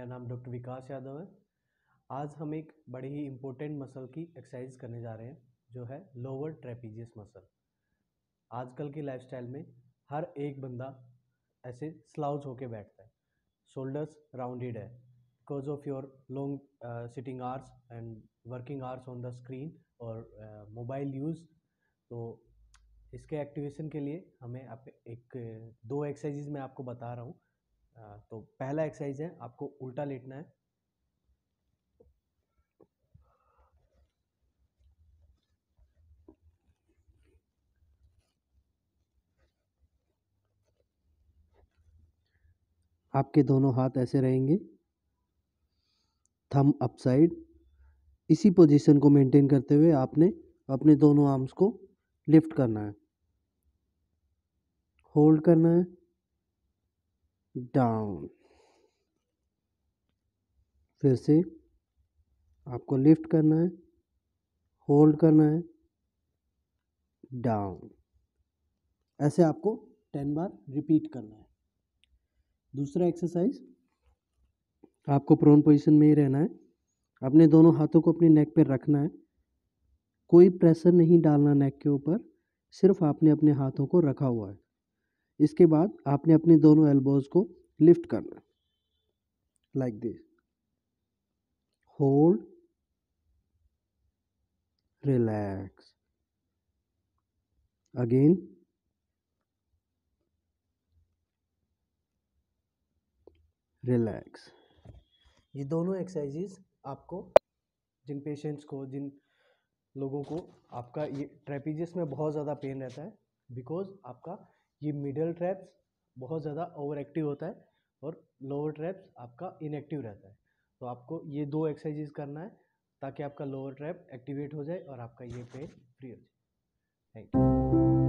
मेरा नाम डॉक्टर विकास यादव है आज हम एक बड़े ही इम्पोर्टेंट मसल की एक्सरसाइज करने जा रहे हैं जो है लोअर ट्रेपीजियस मसल आजकल की लाइफस्टाइल में हर एक बंदा ऐसे स्लाउज होके बैठता है शोल्डर्स राउंडेड है because of your long sitting hours and working hours on the screen और मोबाइल uh, यूज़ तो इसके एक्टिवेशन के लिए हमें आप एक दो एक्सरसाइजेज मैं आपको बता रहा हूँ तो पहला एक्सरसाइज है आपको उल्टा लेटना है आपके दोनों हाथ ऐसे रहेंगे थम अपसाइड इसी पोजीशन को मेंटेन करते हुए आपने अपने दोनों आर्म्स को लिफ्ट करना है होल्ड करना है डाउन फिर से आपको लिफ्ट करना है होल्ड करना है डाउन ऐसे आपको टेन बार रिपीट करना है दूसरा एक्सरसाइज आपको प्रोन पोजीशन में ही रहना है अपने दोनों हाथों को अपने नेक पर रखना है कोई प्रेशर नहीं डालना नेक के ऊपर सिर्फ आपने अपने हाथों को रखा हुआ है इसके बाद आपने अपने दोनों एल्बोज को लिफ्ट करना like this hold relax again relax ये दोनों एक्सरसाइजेज आपको जिन पेशेंट्स को जिन लोगों को आपका ये ट्रेपीजियस में बहुत ज़्यादा पेन रहता है बिकॉज आपका ये मिडल ट्रैप्स बहुत ज़्यादा ओवर एक्टिव होता है और लोअर ट्रैप्स आपका इनएक्टिव रहता है तो आपको ये दो एक्सरसाइजेज करना है ताकि आपका लोअर ट्रैप एक्टिवेट हो जाए और आपका ये पेन फ्री हो जाए थैंक यू